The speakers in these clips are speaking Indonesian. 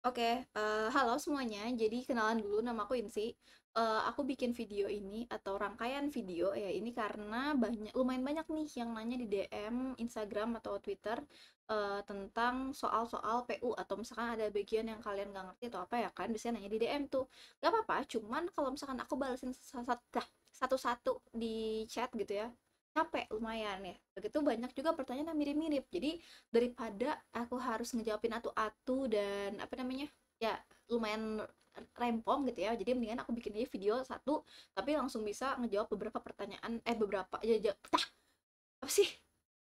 Oke, uh, halo semuanya. Jadi kenalan dulu, nama aku Insi. Uh, aku bikin video ini atau rangkaian video ya ini karena banyak lumayan banyak nih yang nanya di DM Instagram atau Twitter, uh, tentang soal-soal PU atau misalkan ada bagian yang kalian nggak ngerti atau apa ya kan biasanya nanya di DM tuh. Gak apa-apa, cuman kalau misalkan aku balesin satu-satu di chat gitu ya capek lumayan ya begitu banyak juga pertanyaan mirip-mirip jadi daripada aku harus ngejawabin atu-atu dan apa namanya ya lumayan rempong gitu ya jadi mendingan aku bikin aja video satu tapi langsung bisa ngejawab beberapa pertanyaan eh beberapa ya, ya, apa sih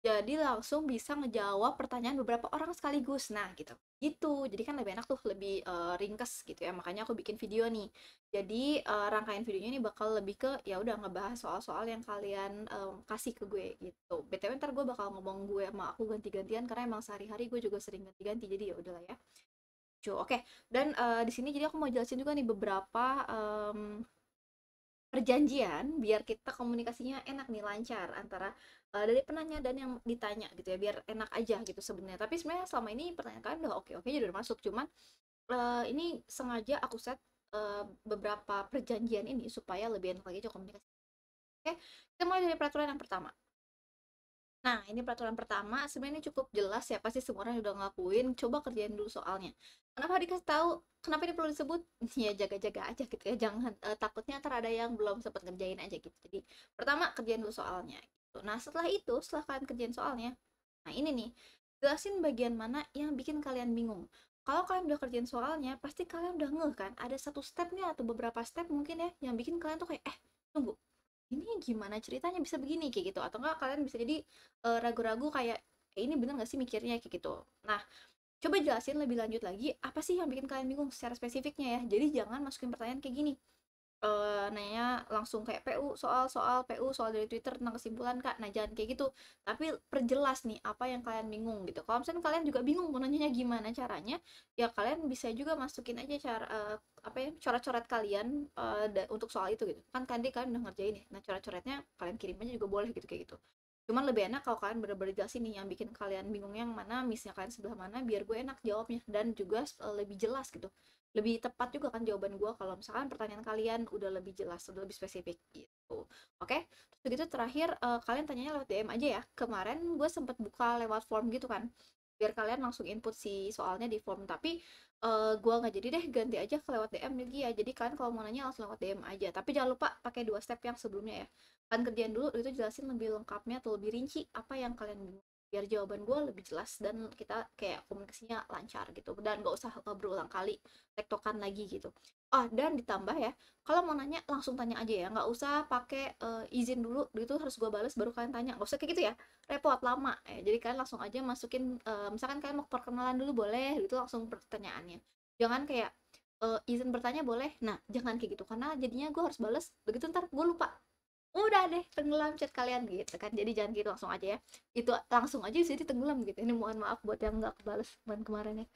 jadi langsung bisa ngejawab pertanyaan beberapa orang sekaligus nah gitu gitu jadi kan lebih enak tuh lebih uh, ringkes gitu ya makanya aku bikin video nih jadi uh, rangkaian videonya ini bakal lebih ke ya udah ngebahas soal-soal yang kalian um, kasih ke gue gitu btw ntar gue bakal ngomong gue sama aku ganti-gantian karena emang sehari-hari gue juga sering ganti-ganti jadi ya udahlah ya oke okay. dan uh, di sini jadi aku mau jelasin juga nih beberapa um, perjanjian biar kita komunikasinya enak nih lancar antara uh, dari penanya dan yang ditanya gitu ya biar enak aja gitu sebenarnya tapi sebenarnya selama ini pertanyaan kalian udah oke oke jadi udah masuk cuman uh, ini sengaja aku set uh, beberapa perjanjian ini supaya lebih enak lagi untuk komunikasi oke okay? kita mulai dari peraturan yang pertama Nah, ini peraturan pertama, sebenarnya ini cukup jelas ya, pasti semua orang udah ngelakuin, coba kerjain dulu soalnya. Kenapa dikasih tahu? Kenapa ini perlu disebut? Ya jaga-jaga aja gitu ya, jangan uh, takutnya ntar ada yang belum sempat ngerjain aja gitu. Jadi, pertama kerjain dulu soalnya gitu. Nah, setelah itu, setelah kalian kerjain soalnya, nah ini nih, jelasin bagian mana yang bikin kalian bingung. Kalau kalian udah kerjain soalnya, pasti kalian udah ngeh kan, ada satu stepnya atau beberapa step mungkin ya, yang bikin kalian tuh kayak, eh, tunggu, ini gimana ceritanya bisa begini kayak gitu atau enggak kalian bisa jadi ragu ragu-ragu kayak e, ini bener nggak sih mikirnya kayak gitu nah coba jelasin lebih lanjut lagi apa sih yang bikin kalian bingung secara spesifiknya ya jadi jangan masukin pertanyaan kayak gini uh, nanya langsung kayak PU soal soal PU soal dari Twitter tentang kesimpulan kak nah jangan kayak gitu tapi perjelas nih apa yang kalian bingung gitu kalau misalnya kalian juga bingung mau nanyanya gimana caranya ya kalian bisa juga masukin aja cara uh, apa ya coret-coret kalian uh, untuk soal itu gitu kan tadi kalian udah ngerjain nih nah coret-coretnya kalian kirim aja juga boleh gitu kayak gitu cuman lebih enak kalau kalian bener-bener jelasin nih yang bikin kalian bingung yang mana misnya kalian sebelah mana biar gue enak jawabnya dan juga eh, lebih jelas gitu lebih tepat juga kan jawaban gue kalau misalkan pertanyaan kalian udah lebih jelas udah lebih spesifik gitu oke okay? terus gitu terakhir uh, kalian tanyanya lewat DM aja ya kemarin gue sempet buka lewat form gitu kan biar kalian langsung input si soalnya di form tapi uh, gua nggak jadi deh ganti aja ke lewat DM lagi ya jadi kalian kalau mau nanya langsung lewat DM aja tapi jangan lupa pakai dua step yang sebelumnya ya kan kerjaan dulu itu jelasin lebih lengkapnya atau lebih rinci apa yang kalian biar jawaban gue lebih jelas dan kita kayak komunikasinya lancar gitu dan gak usah berulang kali tektokan lagi gitu oh dan ditambah ya kalau mau nanya langsung tanya aja ya nggak usah pakai uh, izin dulu itu harus gue balas baru kalian tanya nggak usah kayak gitu ya repot lama ya jadi kalian langsung aja masukin uh, misalkan kalian mau perkenalan dulu boleh gitu langsung pertanyaannya jangan kayak uh, izin bertanya boleh nah jangan kayak gitu karena jadinya gue harus balas begitu ntar gue lupa udah deh tenggelam chat kalian gitu kan jadi jangan gitu langsung aja ya itu langsung aja jadi tenggelam gitu ini mohon maaf buat yang nggak kebales kemarin kemarin ya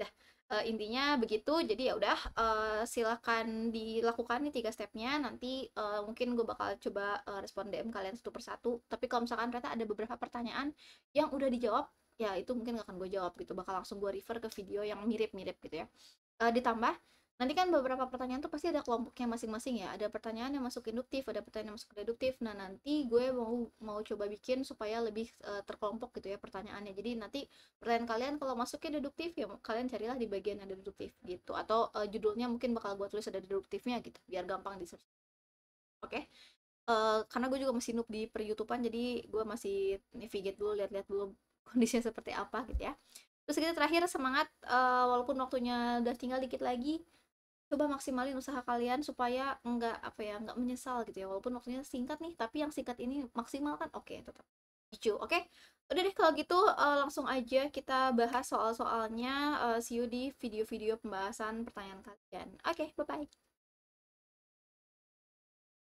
dah uh, eh, intinya begitu jadi ya udah uh, silakan dilakukan nih tiga stepnya nanti uh, mungkin gue bakal coba uh, respon DM kalian satu persatu tapi kalau misalkan ternyata ada beberapa pertanyaan yang udah dijawab ya itu mungkin gak akan gue jawab gitu bakal langsung gue refer ke video yang mirip-mirip gitu ya uh, ditambah nanti kan beberapa pertanyaan tuh pasti ada kelompoknya masing-masing ya ada pertanyaan yang masuk induktif ada pertanyaan yang masuk deduktif nah nanti gue mau mau coba bikin supaya lebih uh, terkelompok gitu ya pertanyaannya jadi nanti pertanyaan kalian kalau masuknya deduktif ya kalian carilah di bagian yang deduktif gitu atau uh, judulnya mungkin bakal gue tulis ada deduktifnya gitu biar gampang di search oke okay? uh, eh, karena gue juga masih noob di per YouTubean jadi gue masih navigate dulu lihat-lihat dulu kondisinya seperti apa gitu ya terus kita gitu, terakhir semangat uh, walaupun waktunya udah tinggal dikit lagi coba maksimalin usaha kalian supaya nggak apa ya nggak menyesal gitu ya walaupun waktunya singkat nih tapi yang singkat ini maksimal kan oke okay, tetap hijau oke okay? udah deh kalau gitu uh, langsung aja kita bahas soal-soalnya uh, see you di video-video pembahasan pertanyaan kalian oke okay, bye bye